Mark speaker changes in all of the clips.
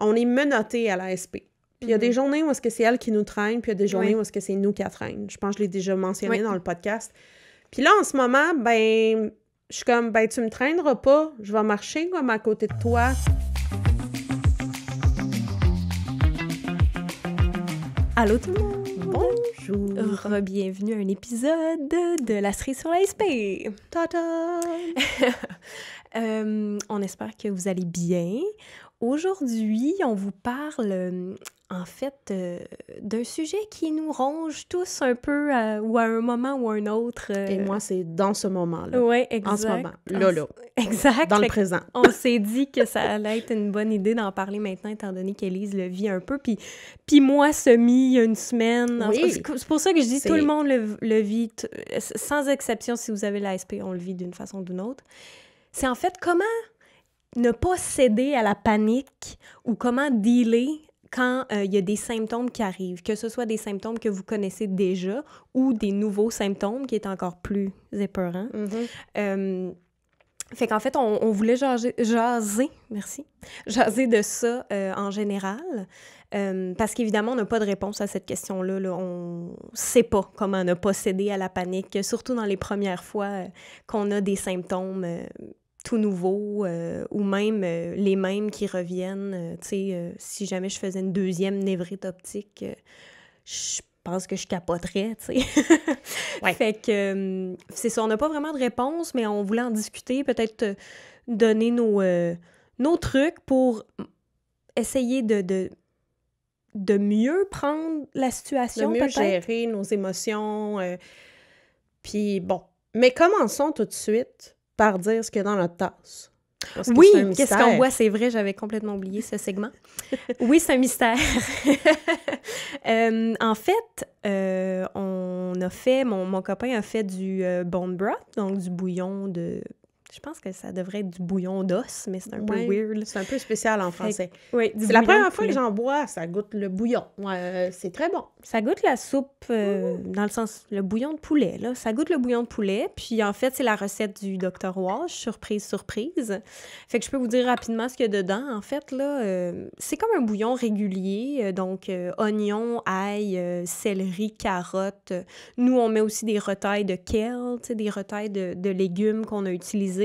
Speaker 1: on est menottés à la SP. Puis il y a des mhm. journées où est-ce que c'est elle qui nous traîne, puis il y a des journées où est-ce que c'est nous qui la traîne. Je pense que je l'ai déjà mentionné dans le podcast. Puis là, en ce moment, ben, je suis comme, ben, tu me traîneras pas, je vais marcher comme à côté de toi.
Speaker 2: Allô tout le monde! Bonjour! Re-bienvenue à un épisode de La série sur l'ASP! Ta-ta! Euh, on espère que vous allez bien. Aujourd'hui, on vous parle euh, en fait euh, d'un sujet qui nous ronge tous un peu euh, ou à un moment ou à un autre. Et moi, c'est dans ce moment-là. Oui, exact. En ce moment, Lolo. là. Exact. Dans le présent. On s'est dit que ça allait être une bonne idée d'en parler maintenant, étant donné qu'Élise le vit un peu. Puis, puis moi, semi, il y a une semaine. Oui, c'est pour ça que je dis tout le monde le, le vit, sans exception, si vous avez l'ASP, on le vit d'une façon ou d'une autre. C'est en fait comment ne pas céder à la panique ou comment dealer quand euh, il y a des symptômes qui arrivent, que ce soit des symptômes que vous connaissez déjà ou des nouveaux symptômes qui est encore plus épeurant. Mm-hmm. Euh, fait qu'en fait, on, voulait jaser, merci, jaser de ça euh, en général, parce qu'évidemment, on n'a pas de réponse à cette question-là. On ne sait pas comment ne pas céder à la panique, surtout dans les premières fois qu'on a des symptômes tout nouveau euh, ou même euh, les mêmes qui reviennent. Euh, tu sais, si jamais je faisais une deuxième névrite optique, je pense que je capoterais, tu sais. Fait que c'est ça, on n'a pas vraiment de réponse, mais on voulait en discuter, peut-être donner nos, trucs pour essayer de, de mieux prendre la situation, de mieux gérer
Speaker 1: nos émotions. puis bon, mais commençons tout de suite par dire ce qu'il y a dans notre tasse. oui, qu'est-ce qu'on voit,
Speaker 2: c'est vrai, j'avais complètement oublié ce segment. oui, c'est un mystère. Euh, en fait, euh, on a fait, mon, mon, copain a fait du euh, bone broth, donc du bouillon de je pense que ça devrait être du bouillon d'os, mais c'est un peu weird. C'est un peu spécial en français. c'est la première fois que j'en bois, ça goûte le bouillon. Euh, c'est très bon. Ça goûte la soupe, euh, mmh. dans le sens, le bouillon de poulet. Là. Ça goûte le bouillon de poulet. Puis en fait, c'est la recette du Dr. Walsh, surprise, surprise. Fait que je peux vous dire rapidement ce qu'il y a dedans. En fait, là, euh, c'est comme un bouillon régulier. Donc, oignon, ail, céleri, carotte. Nous, on met aussi des retailles de kale, des retailles de, de légumes qu'on a utilisés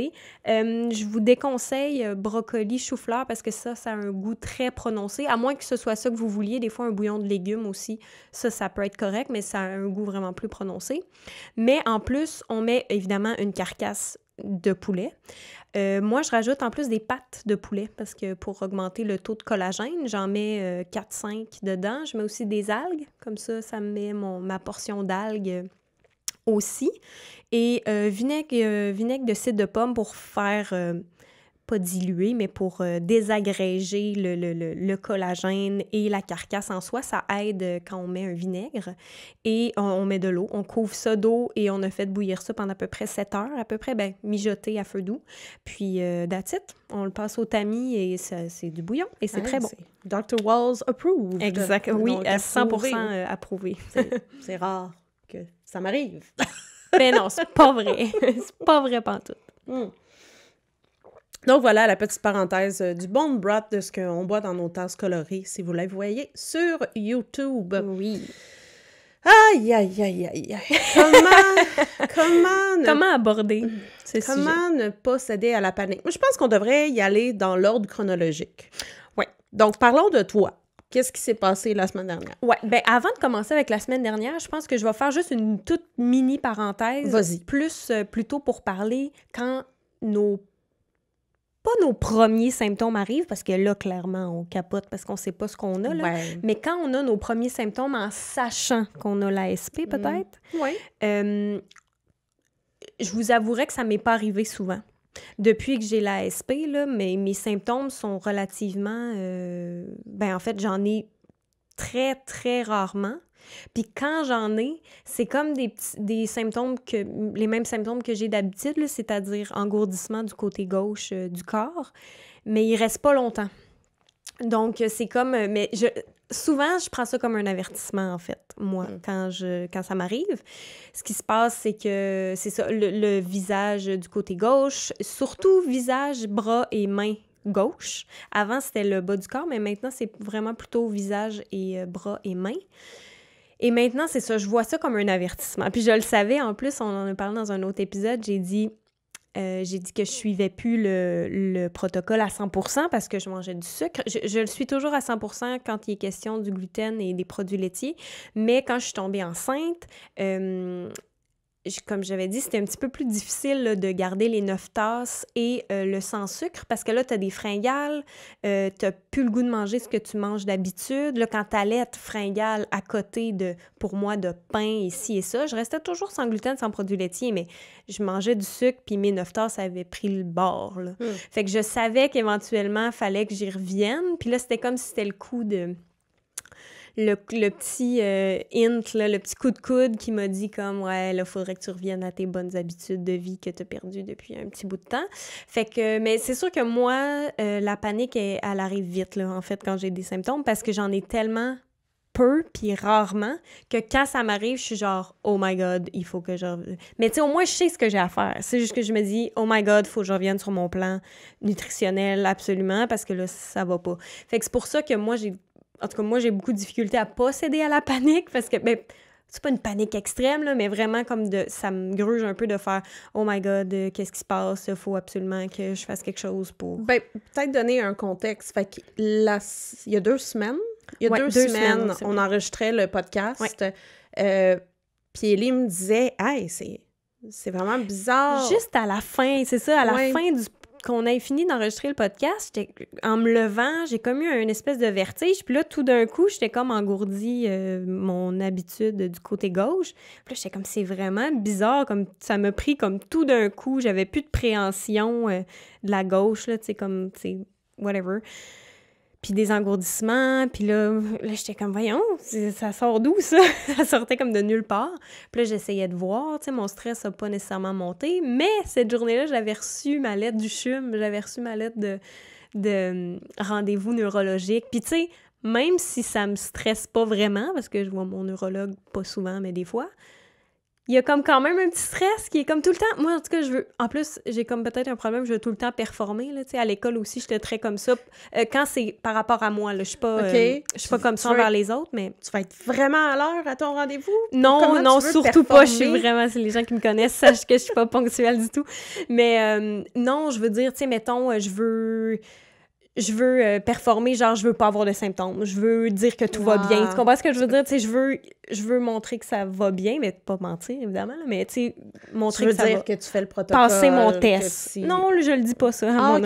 Speaker 2: euh, je vous déconseille euh, brocoli, chou-fleur parce que ça, ça a un goût très prononcé, à moins que ce soit ça que vous vouliez. Des fois, un bouillon de légumes aussi, ça, ça peut être correct, mais ça a un goût vraiment plus prononcé. Mais en plus, on met évidemment une carcasse de poulet. Euh, moi, je rajoute en plus des pâtes de poulet parce que pour augmenter le taux de collagène, j'en mets 4-5 dedans. Je mets aussi des algues, comme ça, ça met mon, ma portion d'algues aussi. Et euh, euh, vinaigre, de cidre de pomme pour faire, euh, pas diluer, mais pour désagréger le, le, le, collagène et la carcasse en soi. Ça aide quand on met un vinaigre. Et on, met de l'eau, on couvre ça d'eau et on a fait bouillir ça pendant à peu près 7 heures, à peu près, ben, mijoté à feu doux. Puis, datite, on le passe au tamis et c'est du bouillon et c'est très bon. Dr. Walls approved. Exactement, oui, à 100% approuvé. C'est rare. ça m'arrive. Mais non, c'est pas vrai. c'est pas vrai pantoute.
Speaker 1: Hmm. Donc voilà la petite parenthèse euh, du bon broth de ce qu'on boit dans nos tasses colorées, si vous la voyez sur YouTube. Oui. Aïe, aïe, aïe, aïe, Comment, comment, aborder ce Comment ne pas céder à la panique? je pense qu'on devrait y aller dans l'ordre chronologique. Oui. Donc, parlons de toi qu'est-ce qui s'est passé la semaine dernière.
Speaker 2: Oui. Bien, avant de commencer avec la semaine dernière, je pense que je vais faire juste une toute mini parenthèse. Vas-y. Plus euh, plutôt pour parler quand nos pas nos premiers symptômes arrivent, parce que là, clairement, on capote parce qu'on ne sait pas ce qu'on a, là. mais quand on a nos premiers symptômes en sachant qu'on a l'ASP, mhm. peut-être, euh, je vous avouerai que ça m'est pas arrivé souvent. Depuis que j'ai l'ASP, là, mes, mes symptômes sont relativement... Euh, ben, en fait, j'en ai très, très rarement. Puis quand j'en ai, c'est comme des, symptômes que les mêmes symptômes que j'ai d'habitude, c'est-à-dire engourdissement du côté gauche euh, du corps, mais il reste pas longtemps. Donc, euh, c'est comme. Euh, mais je, souvent, je prends ça comme un avertissement, en fait, moi, mm. quand, je, quand ça m'arrive. Ce qui se passe, c'est que c'est ça, le, visage du côté gauche, surtout visage, bras et mains gauche. Avant, c'était le bas du corps, mais maintenant, c'est vraiment plutôt visage et euh, bras et mains. Et maintenant, c'est ça, je vois ça comme un avertissement. Puis je le savais, en plus, on en a parlé dans un autre épisode, j'ai dit euh, j'ai dit que je suivais plus le, protocole à 100% parce que je mangeais du sucre. Je, le suis toujours à 100% quand il est question du gluten et des produits laitiers, mais quand je suis tombée enceinte, euh, comme j'avais dit, c'était un petit peu plus difficile de garder les neuf tasses et euh, le sans sucre parce que là, tu as des fringales, euh, tu n'as plus le goût de manger ce que tu manges d'habitude. Là, quand tu être fringale à côté de, pour moi, de pain ici et ça, je restais toujours sans gluten, sans produits laitiers, mais je mangeais du sucre puis mes neuf tasses avaient pris le bord. Hmm. Fait que je savais qu'éventuellement, fallait que j'y revienne. Puis là, c'était comme si c'était le coup de le, petit euh, hint, là, le petit coup de coude qui m'a dit comme ouais, il faudrait que tu reviennes à tes bonnes habitudes de vie que tu as perdues depuis un petit bout de temps. Fait que, mais c'est sûr que moi, euh, la panique, elle, arrive vite, là, en fait, quand j'ai des symptômes, parce que j'en ai tellement peu puis rarement que quand ça m'arrive, je suis genre oh my god, il faut que je mais tu sais au moins je sais ce que j'ai à faire. C'est juste que je me dis oh my god, faut que je revienne sur mon plan nutritionnel absolument parce que là ça va pas. Fait que c'est pour ça que moi j'ai en tout cas, moi, j'ai beaucoup de difficultés à pas céder à la panique parce que, ben, c'est pas une panique extrême, là, mais vraiment comme de. Ça me gruge un peu de faire Oh my God, euh, qu'est-ce qui se passe? Il faut absolument que je fasse quelque chose pour.
Speaker 1: Ben, peut-être donner un contexte. Fait que il y a deux semaines, il y a deux, semaines, on enregistrait le podcast. Euh,
Speaker 2: puis Ellie me disait Hey, c'est. C'est vraiment bizarre. Juste à la fin, c'est ça, à la fin du qu'on ait fini d'enregistrer le podcast, en me levant, j'ai comme eu une espèce de vertige. Puis là, tout d'un coup, j'étais comme engourdie euh, mon habitude du côté gauche. Puis là, j'étais comme, c'est vraiment bizarre. comme Ça m'a pris comme tout d'un coup. J'avais plus de préhension euh, de la gauche, là, tu sais, comme, tu whatever puis des engourdissements, puis là, là j'étais comme, voyons, ça sort d'où ça? ça sortait comme de nulle part. Puis là, j'essayais de voir, tu sais, mon stress n'a pas nécessairement monté, mais cette journée-là, j'avais reçu ma lettre du CHUM, j'avais reçu ma lettre de, euh, rendez-vous neurologique. Puis tu sais, même si ça me stresse pas vraiment, parce que je vois mon neurologue pas souvent, mais des fois, il y a comme quand même un petit stress qui est comme tout le temps. Moi, en tout cas, je veux. En plus, j'ai comme peut-être un problème, je veux tout le temps performer. Là, à l'école aussi, j'étais très comme ça. Euh, quand c'est par rapport à moi, là, je suis pas, euh, je suis pas comme ça envers les autres, mais. Tu vas être vraiment à l'heure à ton rendez-vous? Non, non, surtout pas. Je suis vraiment. Les gens qui me connaissent sachent que je suis pas ponctuelle du tout. Mais euh, non, je veux dire, tu sais, mettons, je veux je veux euh, performer, genre je veux pas avoir de symptômes, je veux dire que tout va bien. Tu comprends ce que je veux dire? Tu sais, je veux, je veux montrer que ça va bien, mais pas mentir, évidemment, mais tu sais, montrer tu veux que ça dire que tu fais le protocole. Passer mon test. Non, je le dis pas ça, ah,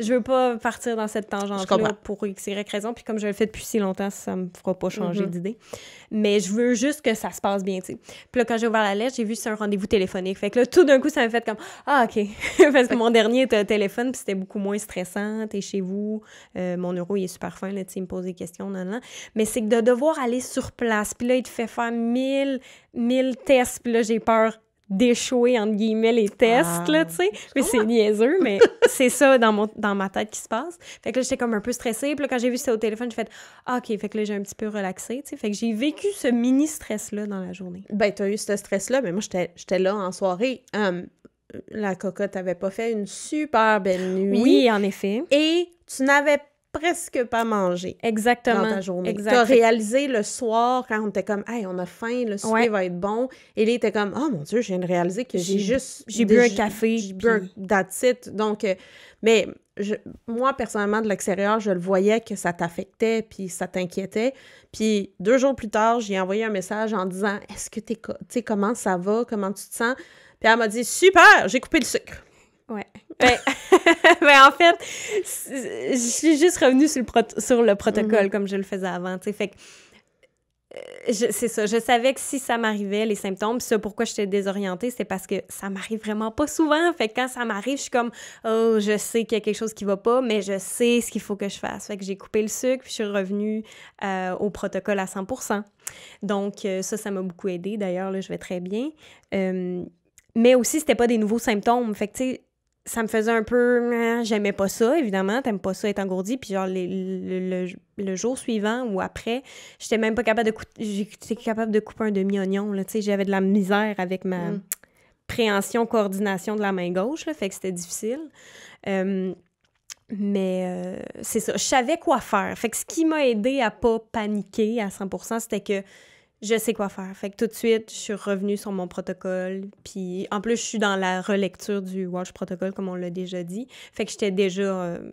Speaker 2: Je veux pas partir dans cette tangente-là pour X, Y raison, puis comme je le fais depuis si longtemps, ça me fera pas changer mhm. d'idée. Mais je veux juste que ça se passe bien, tu sais. Puis là, quand j'ai ouvert la lettre, j'ai vu c'est un rendez-vous téléphonique. Fait que là, tout d'un coup, ça m'a fait comme « Ah, OK! » Parce que mon dernier était au téléphone, puis c'était beaucoup moins stressant, t'es chez vous, euh, mon euro, il est super fin, là, il me pose des questions, non, Mais c'est que de devoir aller sur place, puis là, il te fait faire mille, mille tests, puis là, j'ai peur d'échouer, entre guillemets, les tests, ah. Mais c'est niaiseux, mais c'est ça dans, mon, dans ma tête qui se passe. Fait que là, j'étais comme un peu stressée. Puis là, quand j'ai vu ça au téléphone, j'ai fait ah, OK, fait que là, j'ai un petit peu relaxé, Fait que j'ai vécu ce mini stress-là dans la journée.
Speaker 1: Ben, t'as eu ce stress-là, mais moi, j'étais là en soirée. Hum, la cocotte avait pas fait une super belle nuit. Oui, en effet. Et tu n'avais presque pas mangé. Exactement. Dans ta journée. Tu as réalisé le soir, quand on était comme, hey, on a faim, le souper va être bon. Et là, était comme, oh mon Dieu, je viens de réaliser que j'ai juste. J'ai bu un café. J'ai bu un that's Donc, euh, mais moi, personnellement, de l'extérieur, je le voyais que ça t'affectait, puis ça t'inquiétait. Puis deux jours plus tard, j'ai envoyé un message en disant, est-ce que tu es, sais, comment ça va, comment tu te sens? Puis elle m'a dit, super, j'ai coupé le sucre. Ouais.
Speaker 2: Ben, mais ben, en fait, je suis juste revenue sur le, sur le protocole mhm. comme je le faisais avant. Fait que, euh, c'est ça, je savais que si ça m'arrivait, les symptômes, ça pourquoi j'étais désorientée, c'est parce que ça m'arrive vraiment pas souvent. Fait que quand ça m'arrive, je suis comme, oh, je sais qu'il y a quelque chose qui va pas, mais je sais ce qu'il faut que je fasse. Fait que j'ai coupé le sucre, puis je suis revenue euh, au protocole à 100 Donc, euh, ça, ça m'a beaucoup aidé. D'ailleurs, là, je vais très bien. mais aussi, c'était pas des nouveaux symptômes. Fait que, tu sais, ça me faisait un peu. Hein, j'aimais pas ça, évidemment. T'aimes pas ça être engourdi. Puis, genre, le, jour suivant ou après, j'étais même pas capable de, j'étais capable de couper un demi-oignon. Tu sais, j'avais de la misère avec ma mm. préhension, coordination de la main gauche. Là, fait que c'était difficile. mais euh, c'est ça. Je savais quoi faire. Fait que ce qui m'a aidé à pas paniquer à 100 c'était que je sais quoi faire. Fait que tout de suite, je suis revenue sur mon protocole. Puis en plus, je suis dans la relecture du Watch Protocol, comme on l'a déjà dit. Fait que j'étais déjà. Euh,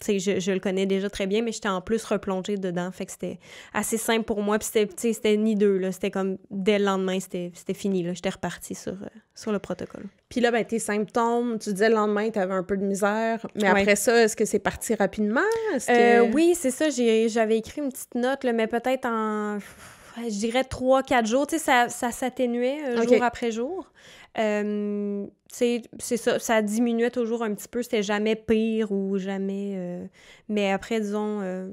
Speaker 2: tu sais, je, je, le connais déjà très bien, mais j'étais en plus replongée dedans. Fait que c'était assez simple pour moi. Puis c'était, c'était ni deux, là. C'était comme dès le lendemain, c'était, c'était fini, là. J'étais repartie sur, euh, sur le protocole. Puis là, ben, tes symptômes, tu disais le
Speaker 1: lendemain, tu avais un peu de misère. Mais après ça, est-ce que c'est parti rapidement? Euh, oui,
Speaker 2: c'est ça. J'ai, j'avais écrit une petite note, là, mais peut-être en je dirais, trois, quatre jours. Tu sais, ça, ça s'atténuait euh, jour après jour. Euh, c'est ça, ça diminuait toujours un petit peu. C'était jamais pire ou jamais... Euh, mais après, disons, euh,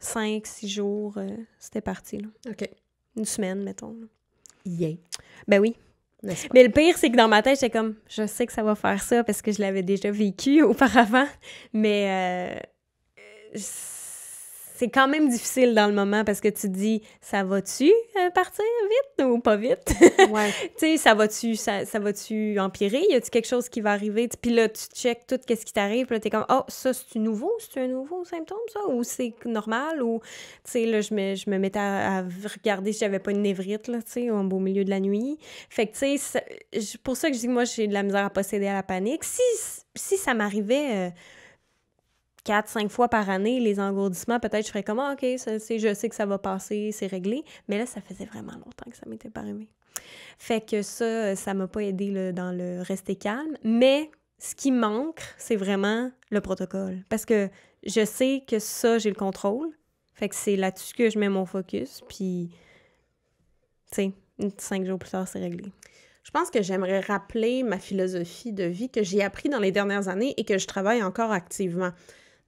Speaker 2: cinq, six jours, c'était parti. Là. OK. Une semaine, mettons. Yeah. Ben oui. Mais le pire, c'est que dans ma tête, j'étais comme, je sais que ça va faire ça parce que je l'avais déjà vécu auparavant, mais c'est quand même difficile dans le moment parce que tu te dis, ça va-tu euh, partir vite ou pas vite? Ouais. tu sais, ça va-tu ça, ça va -tu empirer? Y a-tu quelque chose qui va arriver? Puis là, tu check tout quest ce qui t'arrive. Puis là, t'es comme, oh, ça, cest nouveau? cest un nouveau symptôme, ça? Ou c'est normal? Ou, tu sais, là, je me, je me mettais à, regarder si j'avais pas une névrite, là, tu sais, au beau milieu de la nuit. Fait que, tu sais, pour ça que je dis que moi, j'ai de la misère à posséder à la panique. Si, si ça m'arrivait... Euh, quatre, cinq fois par année, les engourdissements, peut-être je ferais comme, ah, OK, je sais que ça va passer, c'est réglé. Mais là, ça faisait vraiment longtemps que ça m'était pas arrivé. Fait que ça, ça m'a pas aidé dans le rester calme. Mais ce qui manque, c'est vraiment le protocole. Parce que je sais que ça, j'ai le contrôle. Fait que c'est là-dessus que je mets mon focus. Puis, tu sais, cinq jours plus tard, c'est réglé. Je pense que j'aimerais rappeler ma philosophie de vie que j'ai
Speaker 1: appris dans les dernières années et que je travaille encore activement.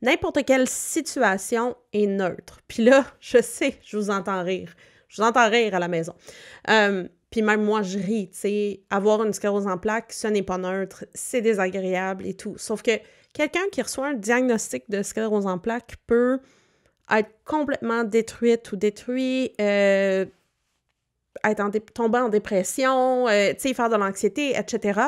Speaker 1: N'importe quelle situation est neutre. Puis là, je sais, je vous entends rire. Je vous entends rire à la maison. Euh, puis même moi, je ris, tu sais, avoir une sclérose en plaques, ce n'est pas neutre, c'est désagréable et tout. Sauf que quelqu'un qui reçoit un diagnostic de sclérose en plaques peut être complètement détruite ou détruit, euh, être en tomber en dépression, euh, tu sais, faire de l'anxiété, etc.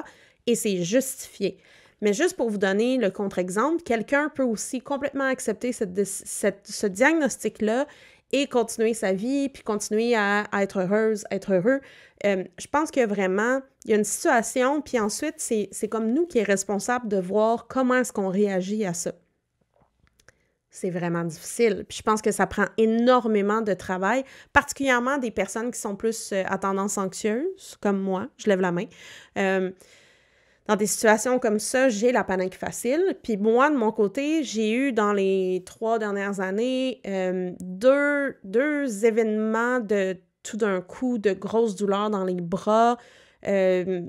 Speaker 1: Et c'est justifié. Mais juste pour vous donner le contre-exemple, quelqu'un peut aussi complètement accepter ce diagnostic-là et continuer sa vie, puis continuer à, être heureuse, être heureux. Euh, je pense que vraiment, il y a une situation, puis ensuite, c'est comme nous qui est responsable de voir comment est-ce qu'on réagit à ça. C'est vraiment difficile. Puis je pense que ça prend énormément de travail, particulièrement des personnes qui sont plus euh, à tendance anxieuse, comme moi, je lève la main. Euh, dans des situations comme ça, j'ai la panique facile. Puis moi, de mon côté, j'ai eu dans les trois dernières années euh, deux, événements de tout d'un coup de grosses douleurs dans les bras. Euh,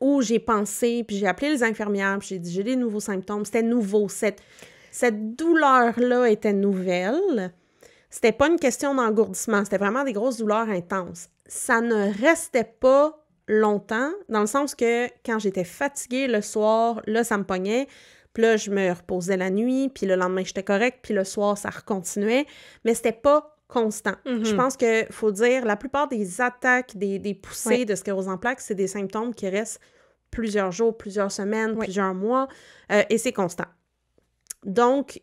Speaker 1: où j'ai pensé, puis j'ai appelé les infirmières, puis j'ai dit j'ai des nouveaux symptômes. C'était nouveau. Cette, cette douleur-là était nouvelle. C'était pas une question d'engourdissement, c'était vraiment des grosses douleurs intenses. Ça ne restait pas longtemps, dans le sens que quand j'étais fatiguée le soir, là, ça me pognait. Puis là, je me reposais la nuit, puis le lendemain, j'étais correcte, puis le soir, ça recontinuait. Mais c'était pas constant. Mm-hmm. Je pense que faut dire, la plupart des attaques, des, poussées de sclérose en plaques, c'est des symptômes qui restent plusieurs jours,
Speaker 2: plusieurs semaines, plusieurs mois, euh, et c'est constant. Donc,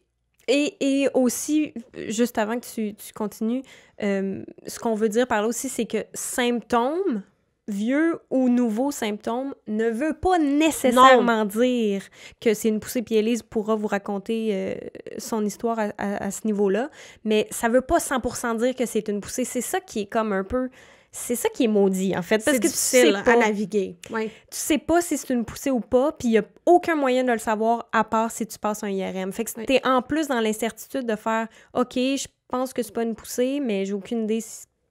Speaker 2: et, aussi, juste avant que tu, continues, euh, ce qu'on veut dire par là aussi, c'est que symptômes, vieux ou nouveau symptôme ne veut pas nécessairement dire que c'est une poussée. Puis Elise pourra vous raconter euh, son histoire à, ce niveau-là. Mais ça veut pas 100% dire que c'est une poussée. C'est ça qui est comme un peu c'est ça qui est maudit, en fait. Parce que tu sais pas, à naviguer. Ouais. Tu sais pas si c'est une poussée ou pas, puis il n'y a aucun moyen de le savoir à part si tu passes un IRM. Fait que tu es en plus dans l'incertitude de faire OK, je pense que c'est pas une poussée, mais j'ai aucune idée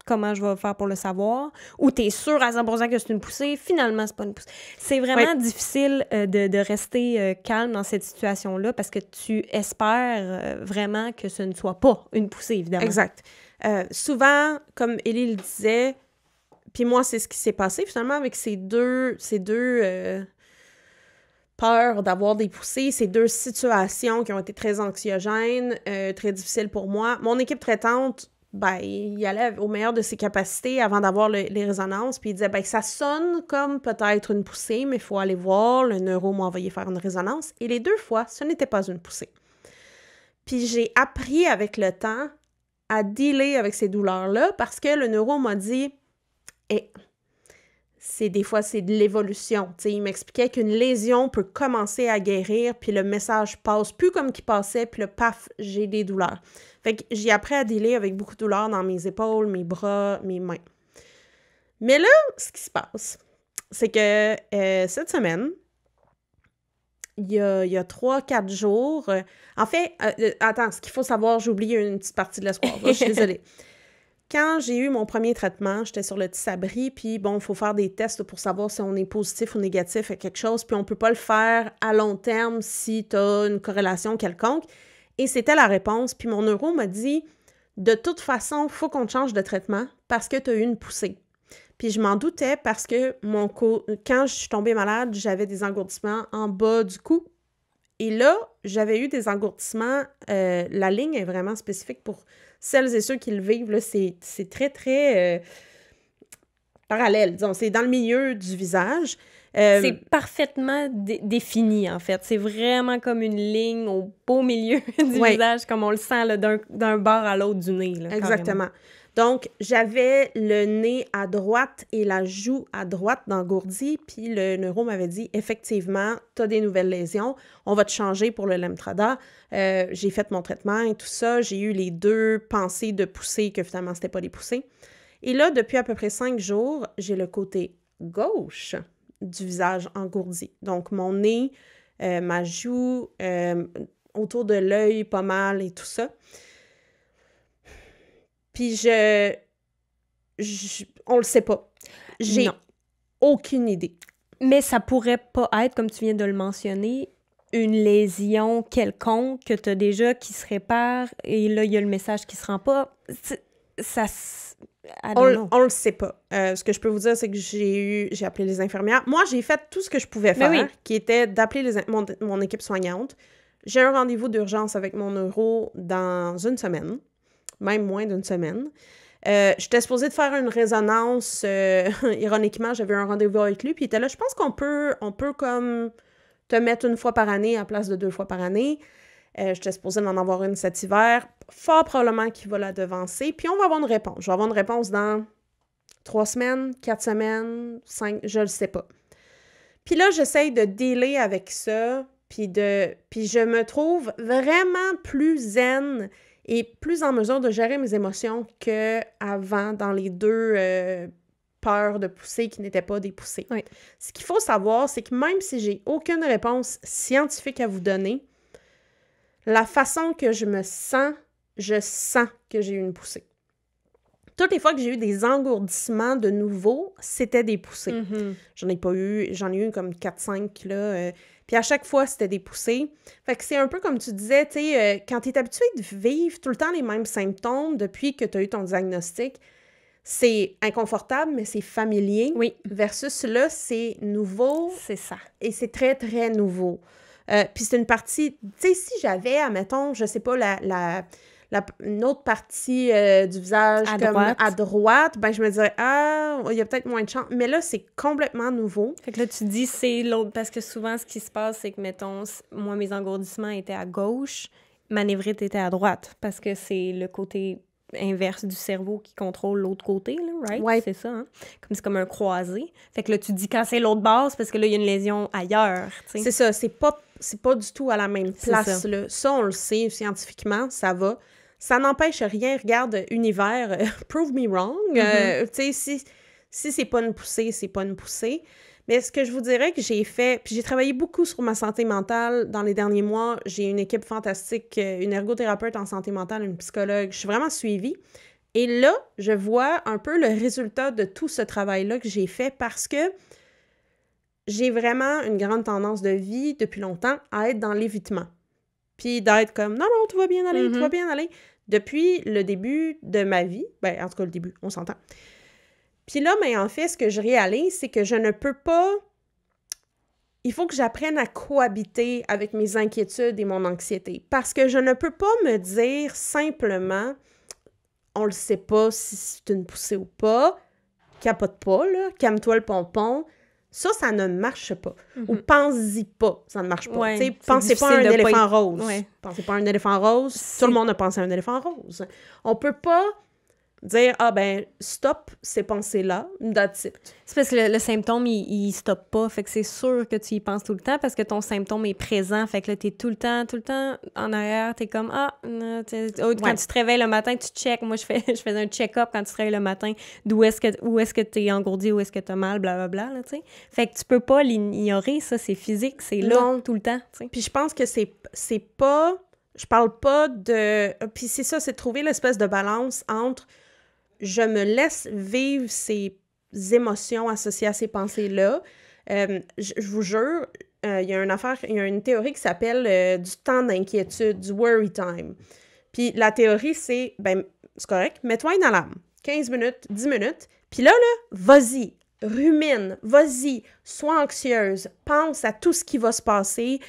Speaker 2: comment je vais faire pour le savoir, ou tu es sûr à 100% que c'est une poussée, finalement, c'est pas une poussée. C'est vraiment difficile euh, de, rester euh, calme dans cette situation-là parce que tu espères euh, vraiment que ce ne soit pas une poussée, évidemment. Exact. souvent, comme Élie le disait,
Speaker 1: puis moi, c'est ce qui s'est passé finalement avec ces deux, ces deux peurs d'avoir des poussées, ces deux situations qui ont été très anxiogènes, très difficiles pour moi. Mon équipe traitante ben, il allait au meilleur de ses capacités avant d'avoir les résonances. Puis il disait, ben, ça sonne comme peut-être une poussée, mais il faut aller voir. Le neuro m'a envoyé faire une résonance. Et les deux fois, ce n'était pas une poussée. Puis j'ai appris avec le temps à dealer avec ces douleurs-là parce que le neuro m'a dit, eh, c'est des fois, c'est de l'évolution. Il m'expliquait qu'une lésion peut commencer à guérir, puis le message passe plus comme qui passait, puis le paf, j'ai des douleurs. Fait que j'ai appris à dealer avec beaucoup de douleur dans mes épaules, mes bras, mes mains. Mais là, ce qui se passe, c'est que euh, cette semaine, il y a, trois, quatre jours. Euh, en fait, euh, attends, ce qu'il faut savoir, j'ai oublié une petite partie de la je suis désolée. Quand j'ai eu mon premier traitement, j'étais sur le Tissabri, puis bon, il faut faire des tests pour savoir si on est positif ou négatif à quelque chose, puis on ne peut pas le faire à long terme si tu as une corrélation quelconque. Et c'était la réponse. Puis mon neuro m'a dit de toute façon, faut qu'on change de traitement parce que tu as eu une poussée. Puis je m'en doutais parce que mon quand je suis tombée malade, j'avais des engourdissements en bas du cou. Et là, j'avais eu des engourdissements. Euh, la ligne est vraiment spécifique pour celles et ceux qui le vivent. C'est très, très euh,
Speaker 2: parallèle. Disons, c'est dans le milieu du visage. Euh, c'est parfaitement défini, en fait. C'est vraiment comme une ligne au beau milieu du visage, comme on le sent d'un bord à l'autre du nez. Exactement. Donc, j'avais le
Speaker 1: nez à droite et la joue à droite d'engourdi, puis le neuro m'avait dit effectivement, tu as des nouvelles lésions, on va te changer pour le Lemtrada. Euh, j'ai fait mon traitement et tout ça, j'ai eu les deux pensées de pousser, que finalement, c'était pas des poussées. Et là, depuis à peu près cinq jours, j'ai le côté gauche du visage engourdi. Donc, mon nez, euh, ma joue, euh, autour de l'œil, pas mal et tout ça. Puis je,
Speaker 2: on le sait pas. J'ai aucune idée. Mais ça pourrait pas être, comme tu viens de le mentionner, une lésion quelconque que tu as déjà qui se répare et là, il y a le message qui se rend pas ça on, on, le
Speaker 1: sait pas. Euh, ce que je peux vous dire, c'est que j'ai eu, j'ai appelé les infirmières. Moi, j'ai fait tout ce que je pouvais ben faire, qui était d'appeler mon, équipe soignante. J'ai un rendez-vous d'urgence avec mon neuro dans une semaine, même moins d'une semaine. Euh, j'étais supposée de faire une résonance. Euh, ironiquement, j'avais un rendez-vous avec lui, puis il était là. Je pense qu'on peut, on peut comme te mettre une fois par année à place de deux fois par année. Euh, je suis supposée d'en avoir une cet hiver. Fort probablement qu'il va la devancer. Puis on va avoir une réponse. Je vais avoir une réponse dans trois semaines, quatre semaines, cinq, je le sais pas. Puis là, j'essaye de dealer avec ça. Puis, de, puis je me trouve vraiment plus zen et plus en mesure de gérer mes émotions qu'avant dans les deux euh, peurs de pousser qui n'étaient pas des poussées. Ce qu'il faut savoir, c'est que même si j'ai aucune réponse scientifique à vous donner, la façon que je me sens, je sens que j'ai eu une poussée. Toutes les fois que j'ai eu des engourdissements de nouveau, c'était des poussées. Mm-hmm. J'en ai pas eu, j'en ai eu comme 4-5 là. Euh, puis à chaque fois, c'était des poussées. Fait que c'est un peu comme tu disais, tu sais, euh, quand tu es habitué de vivre tout le temps les mêmes symptômes depuis que tu as eu ton diagnostic, c'est inconfortable, mais c'est familier. Oui. Versus là, c'est nouveau. C'est ça. Et c'est très, très nouveau. Euh, puis c'est une partie, tu sais, si j'avais, admettons, je sais pas, la, la, une autre partie euh, du visage à comme droite. à droite, ben je me dirais,
Speaker 2: ah, il y a peut-être moins de chance. Mais là, c'est complètement nouveau. Fait que là, tu dis, c'est l'autre, parce que souvent, ce qui se passe, c'est que, mettons, moi, mes engourdissements étaient à gauche, ma névrite était à droite, parce que c'est le côté inverse du cerveau qui contrôle l'autre côté, là, right? Oui. C'est ça, hein? Comme c'est comme un croisé. Fait que là, tu dis quand c'est l'autre base parce que là, il y a une lésion ailleurs. C'est ça, c'est pas c'est pas du tout à la même place. Ça. Là. ça, on le sait scientifiquement,
Speaker 1: ça va. Ça n'empêche rien. Regarde, univers, euh, prove me wrong. Euh, mm-hmm. tu sais, si, si c'est pas une poussée, c'est pas une poussée. Mais ce que je vous dirais que j'ai fait, puis j'ai travaillé beaucoup sur ma santé mentale dans les derniers mois. J'ai une équipe fantastique, euh, une ergothérapeute en santé mentale, une psychologue. Je suis vraiment suivie. Et là, je vois un peu le résultat de tout ce travail-là que j'ai fait parce que j'ai vraiment une grande tendance de vie depuis longtemps à être dans l'évitement. Puis d'être comme non, non, tout va bien aller, tout va mhm. bien aller. Depuis le début de ma vie, ben, en tout cas le début, on s'entend. Puis là, mais ben, en fait, ce que je réalise, c'est que je ne peux pas. Il faut que j'apprenne à cohabiter avec mes inquiétudes et mon anxiété. Parce que je ne peux pas me dire simplement, on le sait pas si c'est une poussée ou pas, capote pas, là, calme-toi le pompon, ça, ça ne marche pas. Ou mhm. pensez y pas, ça ne marche pas. pensez pas à un éléphant rose. Pensez pas à un éléphant rose. Tout le monde a pensé à un éléphant rose. On peut pas dire ah ben stop ces
Speaker 2: pensées là that's C'est parce que le, symptôme il, il, stoppe pas, fait que c'est sûr que tu y penses tout le temps parce que ton symptôme est présent, fait que là t'es tout le temps tout le temps en arrière, t'es comme ah oh, quand tu te réveilles le matin tu check, moi je fais je fais un check-up quand tu te réveilles le matin d'où est-ce que où est-ce que t'es engourdi, où est-ce que t'as mal, blablabla bla tu fait que tu peux pas l'ignorer ça c'est physique, c'est là tout le temps. Puis je pense que c'est c'est pas je parle pas de
Speaker 1: puis c'est ça c'est de trouver l'espèce de balance entre je me laisse vivre ces émotions associées à ces pensées-là. Euh, je, vous jure, euh, il y a une affaire, il y a une théorie qui s'appelle euh, du temps d'inquiétude, du worry time. Puis la théorie, c'est, ben, c'est correct, mets-toi une alarme, 15 minutes, 10 minutes, puis là, là, vas-y, rumine, vas-y, sois anxieuse, pense à tout ce qui va se passer,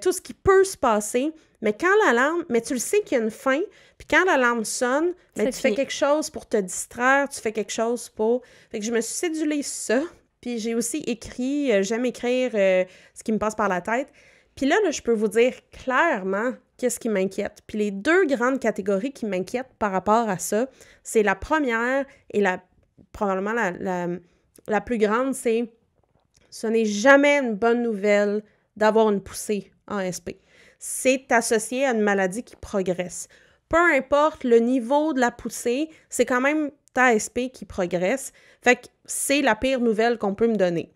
Speaker 1: tout ce qui peut se passer, mais quand l'alarme, mais tu le sais qu'il y a une fin, puis quand l'alarme sonne, mais tu fais quelque chose pour te distraire, tu fais quelque chose pour. Fait que je me suis sur ça, puis j'ai aussi écrit, euh, j'aime écrire euh, ce qui me passe par la tête. Puis là, je peux vous dire clairement qu'est-ce qui m'inquiète. Puis les deux grandes catégories qui m'inquiètent par rapport à ça, c'est la première et la probablement la, la plus grande, c'est ce n'est jamais une bonne nouvelle d'avoir une poussée en SP c'est associé à une maladie qui progresse. Peu importe le niveau de la poussée, c'est quand même ta SP qui progresse. Fait c'est la pire nouvelle qu'on peut me donner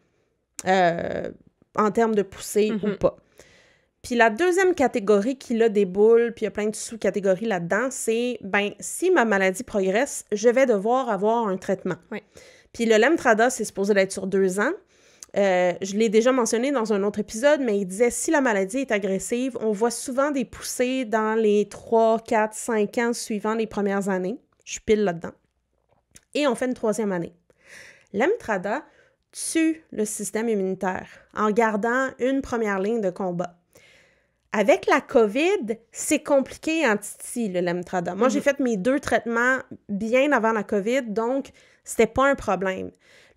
Speaker 1: euh, en termes de poussée ou mhm. pas. Puis la deuxième catégorie qui là déboule, puis il y a plein de sous-catégories là-dedans, c'est ben si ma maladie progresse, je vais devoir avoir un traitement. Puis le Lemtrada, c'est supposé être sur deux ans. Euh, je l'ai déjà mentionné dans un autre épisode, mais il disait si la maladie est agressive, on voit souvent des poussées dans les 3, 4, 5 ans suivant les premières années. Je suis pile là-dedans. Et on fait une troisième année. L'amtrada tue le système immunitaire en gardant une première ligne de combat. Avec la COVID, c'est compliqué en Titi, le Lemtrada. Moi, j'ai mhm. fait mes deux traitements bien avant la COVID, donc c'était pas un problème.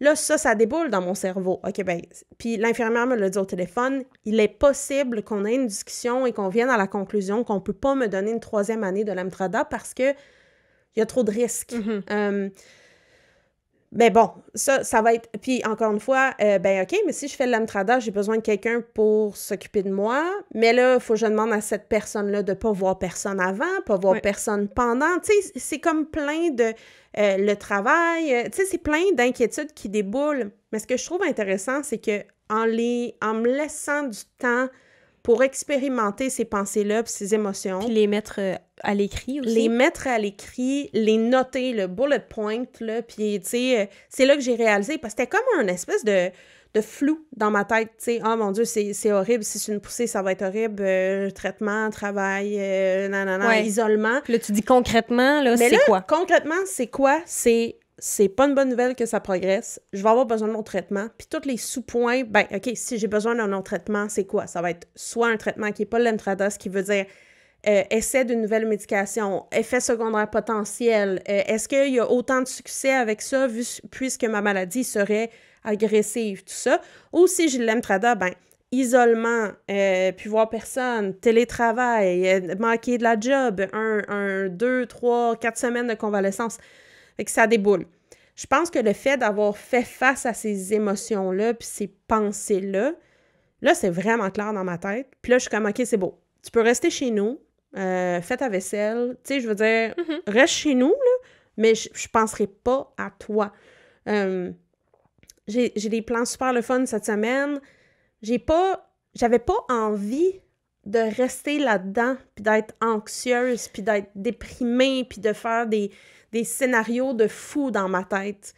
Speaker 1: Là, ça, ça déboule dans mon cerveau. OK, ben, puis l'infirmière me l'a dit au téléphone, il est possible qu'on ait une discussion et qu'on vienne à la conclusion qu'on ne peut pas me donner une troisième année de l'Amtrada parce que il y a trop de risques. Mm-hmm. Euh, mais ben bon, ça, ça va être. Puis encore une fois, euh, ben OK, mais si je fais l'amtrada, j'ai besoin de quelqu'un pour s'occuper de moi. Mais là, il faut que je demande à cette personne-là de ne pas voir personne avant, pas voir personne pendant. Tu sais, c'est comme plein de. Euh, le travail. Euh, tu sais, c'est plein d'inquiétudes qui déboulent. Mais ce que je trouve intéressant, c'est que en, les, en me laissant du temps pour expérimenter ces pensées-là, ces émotions. Puis les mettre euh, à l'écrit aussi. Les mettre à l'écrit, les noter, le bullet point, là, puis tu sais, euh, c'est là que j'ai réalisé, parce que c'était comme un espèce de flou dans ma tête, tu sais, oh mon dieu, c'est horrible, si c'est une poussée, ça va être horrible, euh, traitement, travail, nanana, isolement.
Speaker 2: Puis là, tu dis concrètement, là, c'est quoi?
Speaker 1: concrètement, c'est quoi? C'est c'est pas une bonne nouvelle que ça progresse, je vais avoir besoin d'un mon traitement. Puis tous les sous-points, ben OK, si j'ai besoin d'un autre traitement, c'est quoi? Ça va être soit un traitement qui n'est pas ce qui veut dire euh, essai d'une nouvelle médication, effet secondaire potentiel, euh, est-ce qu'il y a autant de succès avec ça puisque ma maladie serait agressive, tout ça. Ou si j'ai l'entrada, ben isolement, euh, puis voir personne, télétravail, manquer de la job, un, un, deux, trois, quatre semaines de convalescence. Fait que ça déboule. Je pense que le fait d'avoir fait face à ces émotions-là, puis ces pensées-là, là, c'est vraiment clair dans ma tête. Puis là, je suis comme, OK, c'est beau. Tu peux rester chez nous, euh, fais ta vaisselle. Tu sais, je veux dire, mhm. reste chez nous, là, mais je penserai pas à toi. Euh, j'ai des plans super le fun cette semaine. J'ai pas, j'avais pas envie de rester là-dedans, puis d'être anxieuse, puis d'être
Speaker 2: déprimée, puis de faire des, des scénarios de fou dans ma tête.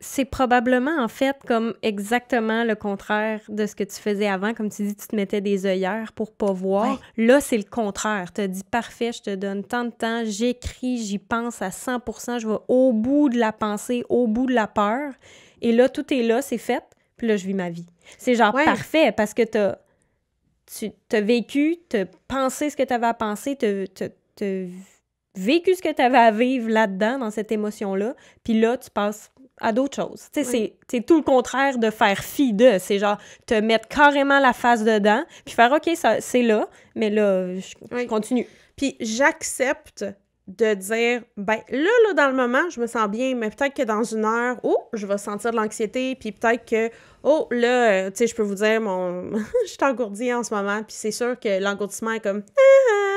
Speaker 2: C'est probablement en fait comme exactement le contraire de ce que tu faisais avant. Comme tu dis, tu te mettais des œillères pour pas voir. Là, c'est le contraire. Tu te dit parfait, je te donne tant de temps, j'écris, j'y pense à 100 je vais au bout de la pensée, au bout de la peur. Et là, tout est là, c'est fait. Puis là, je vis ma vie. C'est genre parfait parce que t'as, tu as vécu, tu as pensé ce que tu avais à penser, tu as vécu ce que tu avais à vivre là-dedans, dans cette émotion-là, puis là, tu passes à d'autres choses. Tu sais, c'est tout le contraire de faire fi de. C'est genre te mettre carrément la face dedans, puis faire OK, c'est là, mais là, je, continue.
Speaker 1: Puis j'accepte de dire, ben là, là, dans le moment, je me sens bien, mais peut-être que dans une heure, oh, je vais sentir de l'anxiété, puis peut-être que, oh, là, tu sais, je peux vous dire, mon... je suis engourdie en ce moment, puis c'est sûr que l'engourdissement est comme, ah, ah,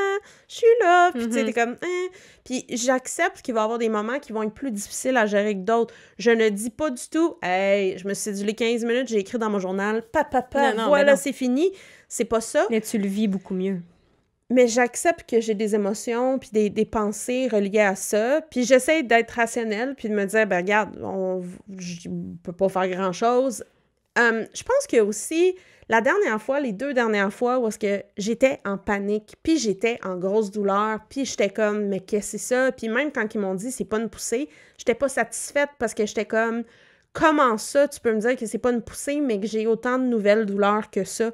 Speaker 1: je suis là. Puis tu sais, mm-hmm. t'es comme, hein. Puis j'accepte qu'il va y avoir des moments qui vont être plus difficiles à gérer que d'autres. Je ne dis pas du tout, hey, je me suis les 15 minutes, j'ai écrit dans mon journal, papa, papa, ben voilà, c'est fini. C'est pas ça. Mais tu le vis beaucoup mieux. Mais j'accepte que j'ai des émotions puis des, des, pensées reliées à ça. Puis j'essaie d'être rationnelle puis de me dire, ben regarde, on, je peux pas faire grand-chose. Hum, je pense que aussi, la dernière fois, les deux dernières fois où est-ce que j'étais en panique, puis j'étais en grosse douleur, puis j'étais comme mais qu'est-ce que c'est ça Puis même quand ils m'ont dit c'est pas une poussée, j'étais pas satisfaite parce que j'étais comme comment ça tu peux me dire que c'est pas une poussée mais que j'ai autant de nouvelles douleurs que ça.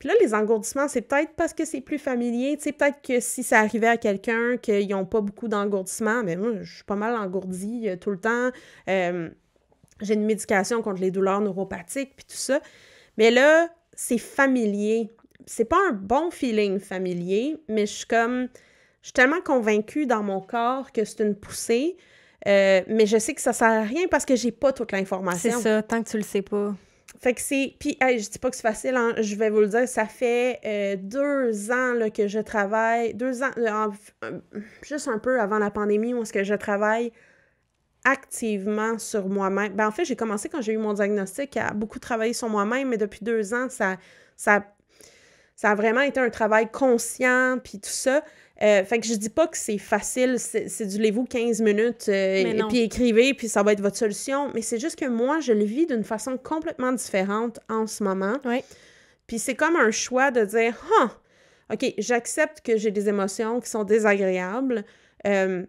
Speaker 1: Puis là, les engourdissements, c'est peut-être parce que c'est plus familier. Tu sais, peut-être que si ça arrivait à quelqu'un qu'ils n'ont pas beaucoup d'engourdissements, mais moi, je suis pas mal engourdi euh, tout le temps. Euh, j'ai une médication contre les douleurs neuropathiques, puis tout ça. Mais là, c'est familier. C'est pas un bon feeling familier, mais je suis comme. Je suis tellement convaincue dans mon corps que c'est une poussée, euh, mais je sais que ça sert à rien parce que j'ai pas toute l'information. C'est ça, tant que tu le sais pas. Fait que c'est. Puis, hey, je dis pas que c'est facile, hein, je vais vous le dire, ça fait euh, deux ans là, que je travaille, deux ans, euh, juste un peu avant la pandémie, où ce que je travaille activement sur moi-même. Ben, en fait, j'ai commencé quand j'ai eu mon diagnostic à beaucoup travailler sur moi-même, mais depuis deux ans, ça, ça, ça a vraiment été un travail conscient, puis tout ça. Euh, fait que je dis pas que c'est facile, c'est du vous 15 minutes, et euh, puis écrivez, puis ça va être votre solution, mais c'est juste que moi, je le vis d'une façon complètement différente en ce moment. Puis c'est comme un choix de dire, Ah! OK, j'accepte que j'ai des émotions qui sont désagréables, euh,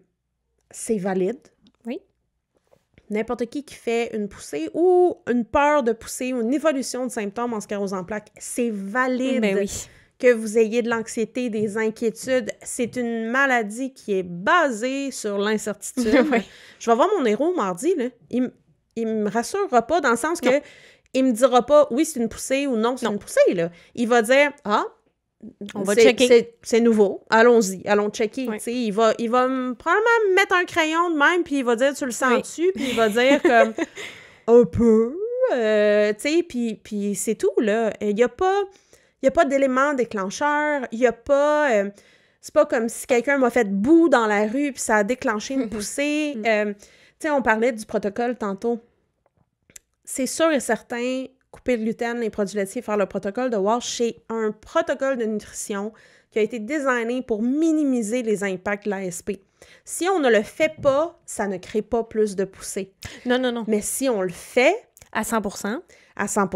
Speaker 1: c'est valide, N'importe qui qui fait une poussée ou une peur de pousser ou une évolution de symptômes en sclérose en plaques, c'est valide. Ben que vous ayez de l'anxiété, des inquiétudes, c'est une maladie qui est basée sur l'incertitude. Je vais voir mon héros mardi, là. Il, ne me rassurera pas dans le sens que il me dira pas oui, c'est une poussée ou non, c'est une poussée. Là. Il va dire Ah, on va checker. C'est nouveau. Allons-y. Allons checker. Il va, il va probablement mettre un crayon de même, puis il va dire Tu le sens-tu Puis il va dire comme Un peu. Euh, puis, puis c'est tout. là. Il n'y a pas, y a pas d'élément déclencheur. Il y a pas. Euh, c'est pas comme si quelqu'un m'a fait boue dans la rue, puis ça a déclenché une poussée. Mm. Euh, tu sais, on parlait du protocole tantôt. C'est sûr et certain couper le gluten, les produits laitiers, faire le protocole de Walsh, c'est un protocole de nutrition qui a été designé pour minimiser les impacts de l'ASP. Si on ne le fait pas, ça ne crée pas plus de poussée. Non, non, non. Mais si on le fait... À 100 À 100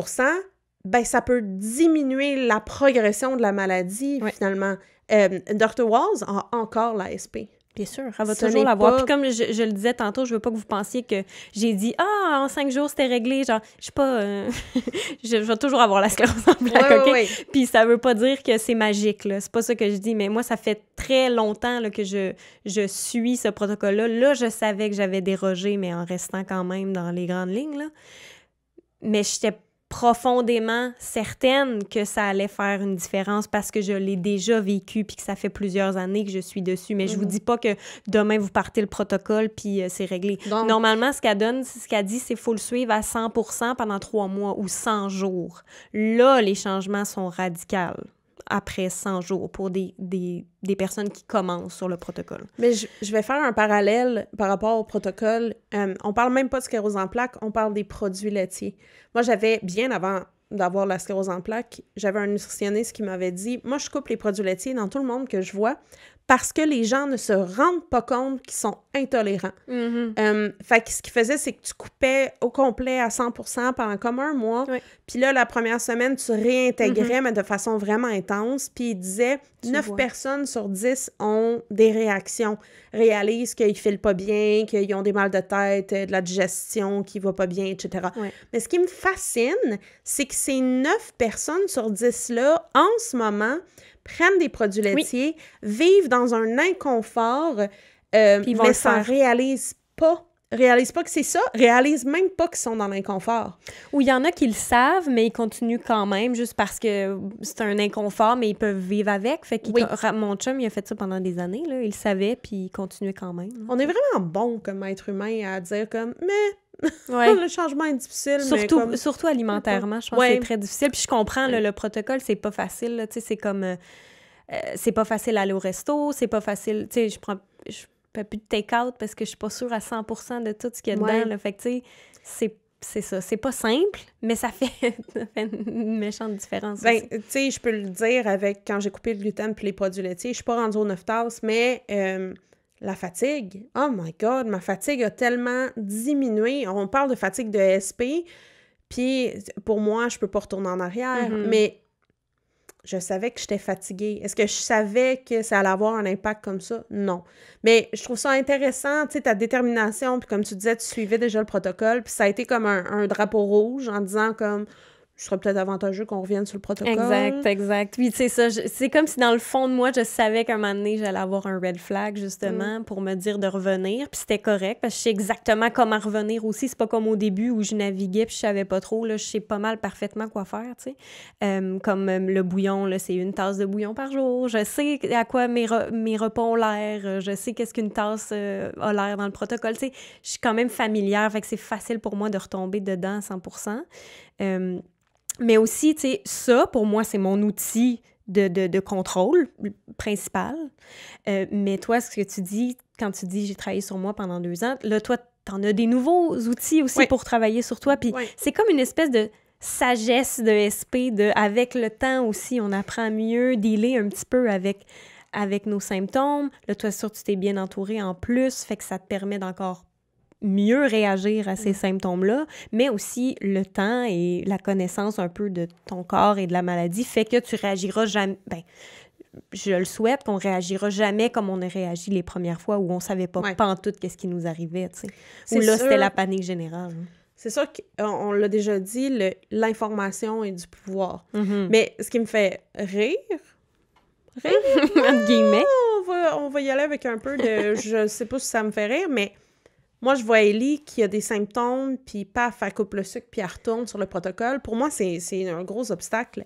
Speaker 1: ben, ça peut diminuer la progression de la maladie, finalement. Euh, Dr. Walsh
Speaker 2: a encore l'ASP. Bien sûr, elle va toujours l'avoir. Puis comme je, le disais tantôt, je veux pas que vous pensiez que j'ai dit Ah, en cinq jours, c'était réglé. Genre, je sais pas. Euh, je, vais toujours avoir la sclérose en plaques, OK? Puis ça veut pas dire que c'est magique, là. C'est pas ça que je dis, mais moi, ça fait très longtemps là, que je, je suis ce protocole-là. Là, je savais que j'avais dérogé, mais en restant quand même dans les grandes lignes, là. Mais j'étais profondément certaine que ça allait faire une différence parce que je l'ai déjà vécu puis que ça fait plusieurs années que je suis dessus. Mais je vous mhm. dis pas que demain vous partez le protocole puis euh, c'est réglé. Normalement, ce qu'elle donne, ce qu'elle dit, c'est faut le suivre à 100% pendant trois mois ou 100 jours. Là, les changements sont radicaux après 100 jours pour des, des, personnes qui commencent sur le protocole.
Speaker 1: Mais je, vais faire un parallèle par rapport au protocole. Euh, on parle même pas de sclérose en plaques, on parle des produits laitiers. Moi, j'avais, bien avant d'avoir la sclérose en plaques, j'avais un nutritionniste qui m'avait dit Moi, je coupe les produits laitiers dans tout le monde que je vois parce que les gens ne se rendent pas compte qu'ils sont intolérants. Mm-hmm. Euh, fait que ce qu'ils faisaient, c'est que tu coupais au complet à 100 pendant comme un mois. Puis là, la première semaine, tu réintégrais, mm-hmm. mais de façon vraiment intense. Puis il disait, 9 personnes sur 10 ont des réactions, réalisent qu'ils ne filent pas bien, qu'ils ont des mal de tête, euh, de la digestion qui ne va pas bien, etc. Mais ce qui me fascine, c'est que ces 9 personnes sur 10-là, en ce moment, prennent des produits laitiers, vivent dans un inconfort, euh, mais s'en réalisent pas réalisent pas que c'est ça,
Speaker 2: réalisent même pas qu'ils sont dans l'inconfort. Ou il y en a qui le savent, mais ils continuent quand même juste parce que c'est un inconfort, mais ils peuvent vivre avec. Fait Mon chum, il a fait ça pendant des années, là. il le savait, puis il continuait quand même.
Speaker 1: On est vraiment bon comme être humain à dire comme, mais
Speaker 2: le
Speaker 1: changement est difficile. Surtout, mais surtout alimentairement, je pense que c'est très
Speaker 2: difficile. Puis je comprends, le protocole, c'est pas facile. c'est comme. Euh, euh, c'est pas facile d'aller au resto, c'est pas facile. Tu sais, je prends. Je fais plus de take-out parce que je suis pas sûre à 100 de tout ce qu'il y a dedans. fait que, tu sais, c'est c'est ça. C'est pas simple, mais ça fait, une méchante
Speaker 1: différence. Ben, tu sais, je peux le dire avec quand j'ai coupé le gluten puis les produits laitiers, je suis pas rendue aux 9 tasses, mais euh, la fatigue. Oh my God, ma fatigue a tellement diminué. On parle de fatigue de SP, puis pour moi, je peux pas retourner en arrière, mm-hmm. mais je savais que j'étais fatiguée. Est-ce que je savais que ça allait avoir un impact comme ça? Non. Mais je trouve ça intéressant, tu sais, ta détermination, puis comme tu disais, tu suivais déjà le protocole, puis ça a été comme un drapeau rouge en disant comme je serais peut-être avantageux qu'on revienne sur le protocole. Exact,
Speaker 2: exact. Puis, c'est ça. C'est comme si dans le fond de moi, je savais qu'à un moment donné, j'allais avoir un red flag, justement, mm. pour me dire de revenir. Puis c'était correct, parce que je sais exactement comment revenir aussi. C'est pas comme au début où je naviguais puis je savais pas trop. Là, je sais pas mal parfaitement quoi faire, tu sais. Euh, comme euh, le bouillon, là, c'est une tasse de bouillon par jour. Je sais à quoi mes, mes repas ont l'air. Je sais qu'est-ce qu'une tasse euh, a l'air dans le protocole. Tu sais, je suis quand même familière, fait que c'est facile pour moi de retomber dedans à 100 mais aussi, tu sais, ça, pour moi, c'est mon outil de, contrôle principal. Euh, mais toi, ce que tu dis, quand tu dis j'ai travaillé sur moi pendant deux ans, là, toi, t'en as des nouveaux outils aussi pour travailler sur toi. Puis c'est comme une espèce de sagesse de SP, de avec le temps aussi, on apprend mieux, dealer un petit peu avec, avec nos symptômes. Là, toi, sûr, tu t'es bien entouré en plus, fait que ça te permet d'encore mieux réagir à ces symptômes-là, mais aussi le temps et la connaissance un peu de ton corps et de la maladie fait que tu réagiras jamais. Ben, je le souhaite qu'on réagira jamais comme on a réagi les premières fois où on savait pas en pantoute qu'est-ce qui nous arrivait, tu sais. Où là, c'était la panique générale. Hein.
Speaker 1: C'est sûr qu'on l'a déjà dit, l'information est du pouvoir. Mm-hmm. Mais ce qui me fait rire, rire, entre guillemets. On va, on va y aller avec un peu de. je sais pas si ça me fait rire, mais moi, je vois Ellie qui a des symptômes, puis paf, elle coupe le sucre, puis elle retourne sur le protocole. Pour moi, c'est un gros obstacle.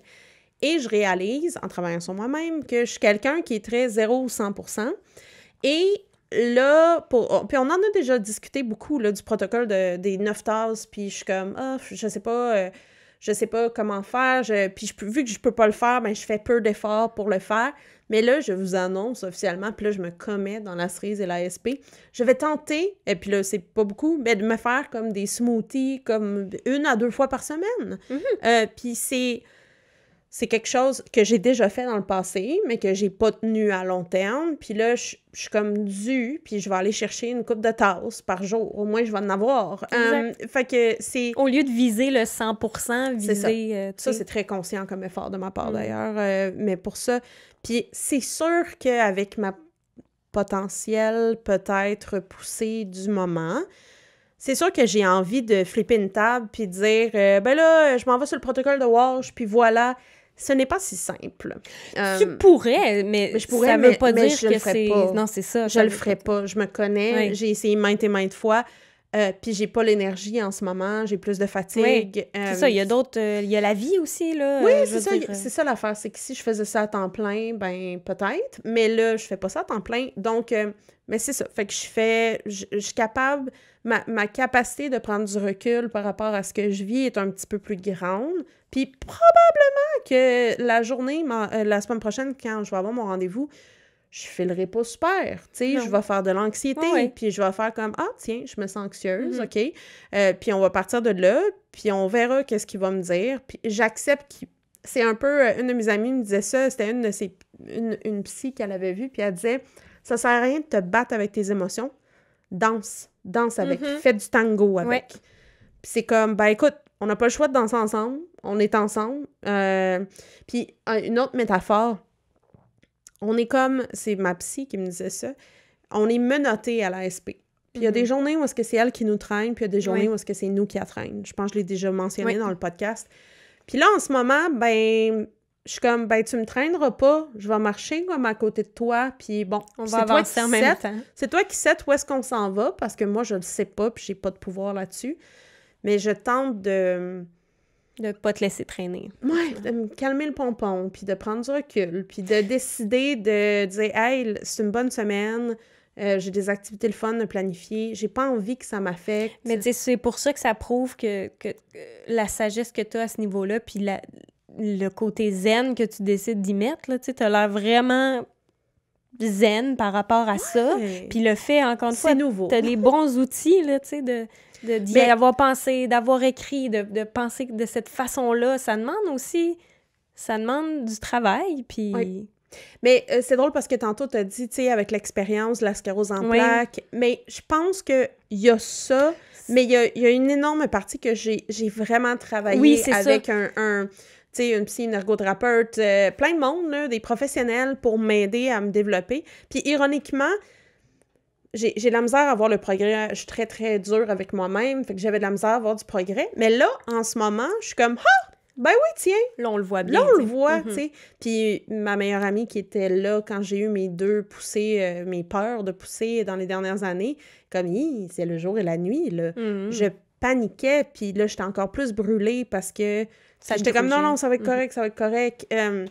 Speaker 1: Et je réalise, en travaillant sur moi-même, que je suis quelqu'un qui est très 0 ou 100 Et là, pour, oh, puis on en a déjà discuté beaucoup là, du protocole de, des 9 tasses, puis je suis comme, ah, je sais pas. Euh, je sais pas comment faire, je, puis je, vu que je peux pas le faire, mais ben, je fais peu d'efforts pour le faire. Mais là, je vous annonce officiellement, puis là, je me commets dans la cerise et la SP. Je vais tenter, et puis là, c'est pas beaucoup, mais de me faire comme des smoothies, comme une à deux fois par semaine. Mm-hmm. Euh, puis c'est c'est quelque chose que j'ai déjà fait dans le passé, mais que j'ai pas tenu à long terme. Puis là, je, suis comme du puis je vais aller chercher une coupe de tasse par jour. Au moins, je vais en avoir. Euh,
Speaker 2: fait que c'est... Au lieu de viser le 100 viser... Euh, ça, ça c'est très conscient
Speaker 1: comme effort de ma part, mm. d'ailleurs. Euh, mais pour ça... Puis c'est sûr qu'avec ma potentielle peut-être poussée du moment, c'est sûr que j'ai envie de flipper une table puis de dire ben là je m'en vais sur le protocole de Walsh puis voilà ce n'est pas si simple. tu euh, pourrais, mais, je ça ne veut pas dire que c'est... Non, c'est ça. Je le ferai pas. Je me connais. J'ai essayé maintes et maintes fois. puis euh, puis j'ai pas l'énergie en ce moment, j'ai plus de fatigue. c'est euh, ça, il y a d'autres... Il y a la vie aussi, là. Oui, c'est ça, c'est ça l'affaire. C'est que si je faisais ça à temps plein, ben peut-être. Mais là, je fais pas ça à temps plein. Donc, mais c'est ça. Fait que je fais... Je, suis capable... Ma, ma capacité de prendre du recul par rapport à ce que je vis est un petit peu plus grande puis probablement que la journée, euh, la semaine prochaine, quand je vais avoir mon rendez-vous, je filerai pas super, tu sais, je vais faire de l'anxiété, puis je vais faire comme, ah tiens, je me sens anxieuse, mm-hmm. OK, euh, puis on va partir de là, puis on verra qu'est-ce qu'il va me dire, puis j'accepte qu'il... C'est un peu, euh, une de mes amies me disait ça, c'était une de ses... une, psy qu'elle avait vue, puis elle disait, ça sert à rien de te battre avec tes émotions, danse, danse avec, mm-hmm. fais du tango avec. Puis c'est comme, ben écoute, on n'a pas le choix de danser ensemble. On est ensemble. Euh, puis une autre métaphore, on est comme, c'est ma psy qui me disait ça, on est menotté à la SP. Puis il y a des mhm. journées où est-ce que c'est elle qui nous traîne, puis il y a des journées où est-ce que c'est nous qui la traîne. Je pense que je l'ai déjà mentionné dans le podcast. Puis là, en ce moment, ben, je suis comme, ben, tu me traîneras pas, je vais marcher comme à côté de toi, puis bon, on va avancer en même C'est toi qui sais où est-ce qu'on s'en va, parce que moi, je le sais pas, puis j'ai pas de pouvoir là-dessus mais je tente de... De pas te laisser traîner. Ouais, de me calmer le pompon, puis de prendre du recul, puis de décider de dire « Hey, c'est une bonne semaine, euh, j'ai des activités le fun de planifier, j'ai pas envie que ça m'affecte. » Mais c'est
Speaker 2: pour ça que ça prouve que, la sagesse que tu as à ce niveau-là, puis le côté zen que tu décides d'y mettre, tu as l'air vraiment zen par rapport à ça. Puis le fait, encore une fois, nouveau. as les bons outils, là, tu sais, de d'y Mais... avoir pensé, d'avoir écrit, de, de, penser de cette façon-là, ça demande aussi, ça demande du travail, puis... Oui. Mais euh, c'est drôle parce que tantôt, tu as dit, tu sais, avec
Speaker 1: l'expérience, la sclérose en plaque mais je pense qu'il y a ça, mais il y, y a, une énorme partie que j'ai vraiment travaillé avec un, un une psy, une ergothérapeute, euh, plein de monde, des professionnels pour m'aider à me développer. Puis ironiquement, j'ai de la misère à voir le progrès. Je suis très, très dure avec moi-même. Fait que j'avais de la misère à voir du progrès. Mais là, en ce moment, je suis comme, ah! Ben oui, tiens! Là, on le voit bien. Là, on le voit, mm-hmm. tu sais. Puis ma meilleure amie qui était là quand j'ai eu mes deux poussées, euh, mes peurs de pousser dans les dernières années, comme, c'est le jour et la nuit, là. Mm-hmm. Je paniquais, puis là, j'étais encore plus brûlée parce que j'étais comme, non, non, ça va être mm-hmm. correct, ça va être correct. Euh,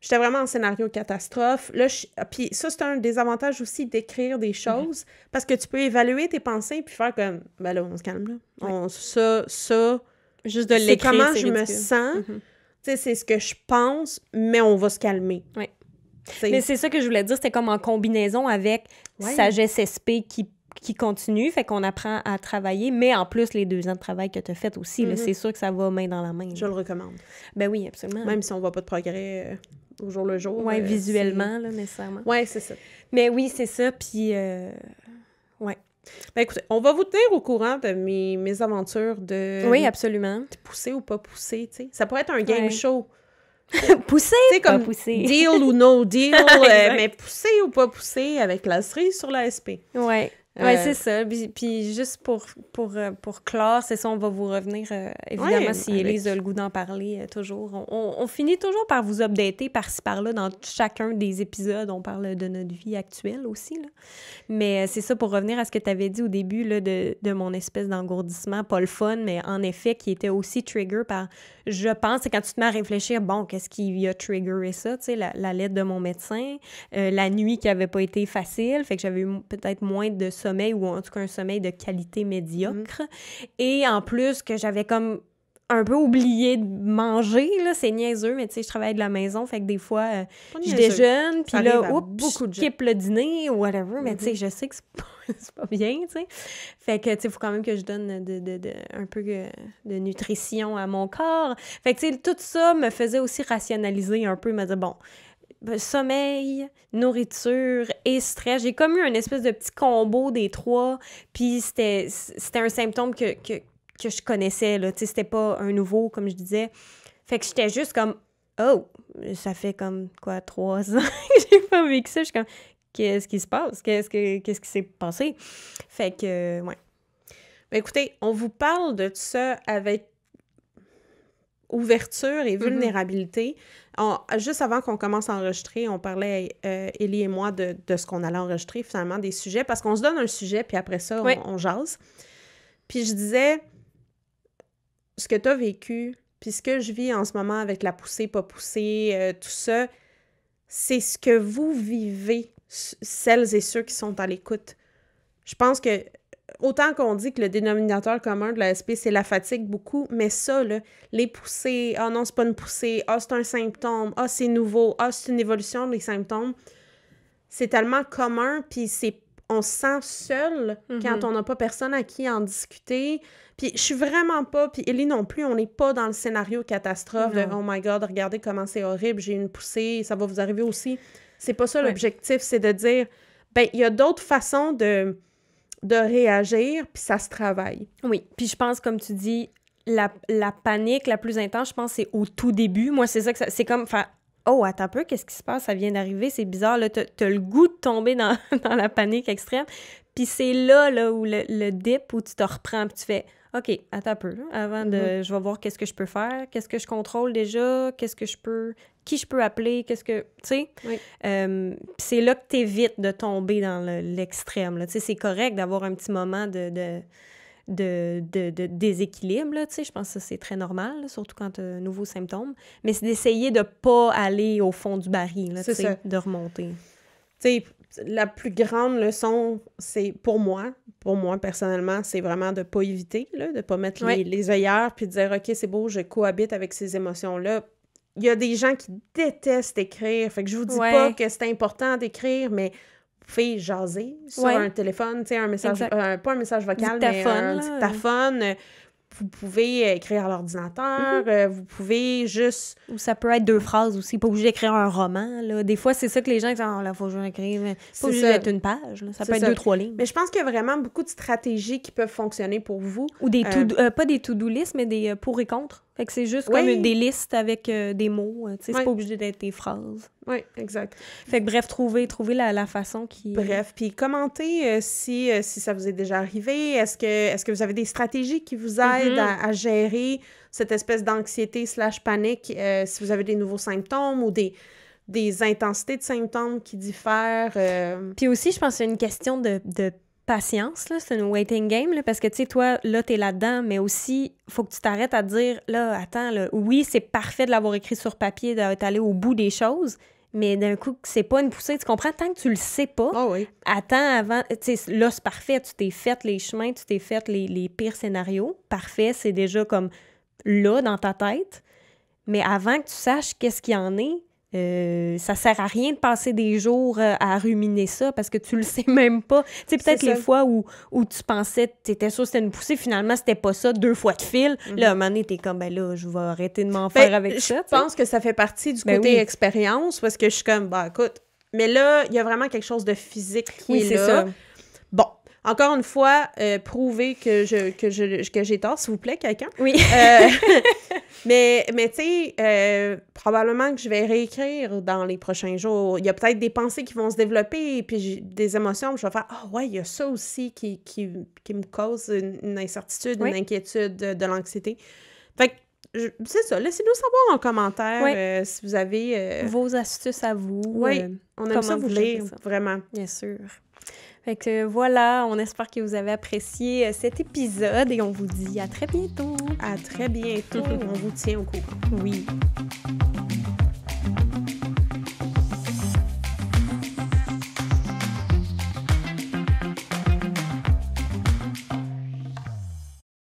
Speaker 1: J'étais vraiment en scénario catastrophe. Là, puis ça, c'est un des avantages aussi d'écrire des mhm. choses parce que tu peux évaluer tes pensées puis faire comme, ben là, on se calme, là. ça, ça. Juste de l'écrire. Comment c'est comment je me sens.
Speaker 2: Mhm. Tu sais, c'est ce que je pense, mais on va se calmer. Oui. Mais c'est ça que je voulais dire, c'était comme en combinaison avec ouais. Sagesse qui qui continue, fait qu'on apprend à travailler, mais en plus, les deux ans de travail que tu as fait aussi, mhm. c'est sûr que ça va main dans la main. Je le recommande. Ben oui, absolument. Même si on voit pas de progrès. Euh, au jour le jour. Oui, euh, visuellement, là, nécessairement. Oui, c'est ça. Mais oui,
Speaker 1: c'est ça. Puis, euh, ouais. Ben écoutez, on va vous tenir au courant de mes, mes aventures de. Oui, absolument. pousser ou pas pousser, tu sais. Ça pourrait être un game show. pousser ou pas pousser. Deal ou no deal, euh, mais pousser ou pas pousser avec la cerise sur la SP. Ouais. Oui, euh, c'est
Speaker 2: ça. Puis, juste pour, pour, euh, pour clore, c'est ça, on va vous revenir, euh, évidemment, si Elise a le goût d'en parler, toujours. On, on, finit toujours par vous updater par-ci, par-là, dans chacun des épisodes. On parle de notre vie actuelle aussi, là. Mais c'est ça, pour revenir à ce que tu avais dit au début, là, de, de mon espèce d'engourdissement, pas le fun, mais en effet, qui était aussi trigger par, je pense, c'est quand tu te mets à réfléchir, bon, qu'est-ce qui a triggeré ça, tu sais, la, lettre de mon médecin, la nuit qui avait pas été facile, fait que j'avais peut-être moins de ça ou en tout cas un sommeil de qualité médiocre. Mm-hmm. Et en plus que j'avais comme un peu oublié de manger, là, c'est niaiseux, mais tu sais, je travaille de la maison, fait que des fois, euh, je déjeune, puis là, oups, beaucoup de je le dîner, whatever, mais tu sais, mm-hmm. je sais que c'est pas, bien, tu sais. Fait que, tu sais, faut quand même que je donne de, un peu de nutrition à mon corps. Fait que, tu sais, tout ça me faisait aussi rationaliser un peu, me dire, bon, bah, sommeil, nourriture et stress. J'ai comme eu un espèce de petit combo des trois, puis c'était un symptôme que, je connaissais, là, tu sais, c'était pas un nouveau, comme je disais. Fait que j'étais juste comme, oh, ça fait comme, quoi, trois ans que j'ai pas vécu ça. Je suis comme, qu'est-ce qui se passe? Qu'est-ce que, qu'est-ce qui s'est passé? Fait que, ouais. Bah, écoutez, on vous
Speaker 1: parle de tout ça avec ouverture et mm-hmm. vulnérabilité juste avant qu'on commence à enregistrer, on parlait, euh, Ellie et moi, de, ce qu'on allait enregistrer finalement, des sujets, parce qu'on se donne un sujet, puis après ça, on, jase. Puis je disais, ce que tu as vécu, puis ce que je vis en ce moment avec la poussée, pas poussée, euh, tout ça, c'est ce que vous vivez, celles et ceux qui sont à l'écoute. Je pense que autant qu'on dit que le dénominateur commun de la SP, c'est la fatigue beaucoup, mais ça, là, les poussées, ah non, c'est pas une poussée, ah, c'est un symptôme, ah, c'est nouveau, ah, c'est une évolution des symptômes, c'est tellement commun, puis c'est on se sent seul mm-hmm. quand on n'a pas personne à qui en discuter. Puis je suis vraiment pas, puis Ellie non plus, on n'est pas dans le scénario catastrophe de Oh my God, regardez comment c'est horrible, j'ai une poussée, ça va vous arriver aussi. C'est pas ça l'objectif, c'est de dire
Speaker 2: ben il y a d'autres façons de de réagir, puis ça se travaille. Oui, puis je pense, comme tu dis, la, la panique la plus intense, je pense, c'est au tout début. Moi, c'est ça que c'est comme, enfin, oh, attends un peu, qu'est-ce qui se passe? Ça vient d'arriver, c'est bizarre, là, t'as le goût de tomber dans, dans la panique extrême. Puis c'est là, là, où le, le dip, où tu te reprends, puis tu fais, OK, attends un peu. Avant de. Mm-hmm. Je vais voir qu'est-ce que je peux faire, qu'est-ce que je contrôle déjà, qu'est-ce que je peux. qui je peux appeler, qu'est-ce que. Tu sais? Oui. Euh, c'est là que tu évites de tomber dans l'extrême. tu sais, c'est correct d'avoir un petit moment de. de, de, de, déséquilibre, là, tu sais, je pense que c'est très normal, surtout quand tu as un nouveau symptôme, mais c'est d'essayer de pas aller au fond du baril, là, tu sais, de remonter. Tu sais, la plus
Speaker 1: grande leçon, c'est pour moi, pour moi personnellement, c'est vraiment de pas éviter, de de pas mettre les, œillères puis de dire OK, c'est beau, je cohabite avec ces émotions-là. Il y a des gens qui détestent écrire. Fait que je vous dis pas que c'est important d'écrire, mais fais jaser sur un téléphone, tu sais, un message, euh, pas un message vocal, mais un dictaphone
Speaker 2: vous pouvez écrire à l'ordinateur, mhm. euh, vous pouvez juste... Ou ça peut être deux phrases aussi, pas obligé d'écrire un roman. Des fois, c'est ça que les gens disent, oh, là, faut écrire écrire une page, ça peut être deux, trois lignes. Mais je pense qu'il y a vraiment beaucoup de stratégies qui peuvent fonctionner pour vous. Ou des euh, euh, pas des to-do list, mais des pour et contre. Fait que c'est juste comme des listes avec euh, des mots. Hein, sais, C'est pas obligé d'être des phrases. Oui, exact. Fait que bref, trouver, trouver la, la façon qui. Bref,
Speaker 1: puis commentez euh, si, euh, si ça vous est déjà arrivé. Est-ce que, est que vous avez des stratégies qui vous mm-hmm. aident à, gérer cette espèce d'anxiété slash panique? si vous avez des nouveaux
Speaker 2: symptômes ou des, des intensités de symptômes qui diffèrent. Puis aussi, je pense que c'est une question de, de patience, c'est une waiting game, là, parce que, tu sais, toi, là, t'es là-dedans, mais aussi, faut que tu t'arrêtes à dire, là, attends, là, oui, c'est parfait de l'avoir écrit sur papier, d'être allé au bout des choses, mais d'un coup, c'est pas une poussée. Tu comprends? Tant que tu le sais pas, ah attends avant. Tu sais, là, c'est parfait. Tu t'es fait les chemins, tu t'es fait les, les, pires scénarios. Parfait, c'est déjà comme là dans ta tête. Mais avant que tu saches qu'est-ce qu'il y en est, euh, ça sert à rien de passer des jours euh, à ruminer ça parce que tu le sais même pas. Tu sais, peut-être les fois où, tu pensais, tu étais sûr que c'était une poussée, finalement, c'était pas ça, deux fois de fil. Mhm. Là, un moment donné, t'es comme, ben là, je vais arrêter de m'en ben, faire avec ça. Je pense que ça fait
Speaker 1: partie du ben côté expérience parce que je suis comme, ben, écoute, mais là, il y a vraiment quelque chose de physique qui est, Ça encore une fois, prouvez euh, prouver que je que j'ai tort, s'il vous plaît, quelqu'un. Oui. Euh, mais mais tu sais, euh, probablement que je vais réécrire dans les prochains jours. Il y a peut-être des pensées qui vont se développer, puis des émotions, je vais faire ah ouais, il y a ça aussi qui, me cause une, incertitude, une inquiétude, de, l'anxiété. Fait que c'est ça, laissez-nous savoir en commentaire
Speaker 2: si vous avez... Vos astuces à vous. Oui, on aime ça vous lire, vraiment. Bien sûr. Fait voilà, on espère que vous avez apprécié euh, cet épisode et on vous dit à très bientôt. À très bientôt. on vous tient au courant. Oui.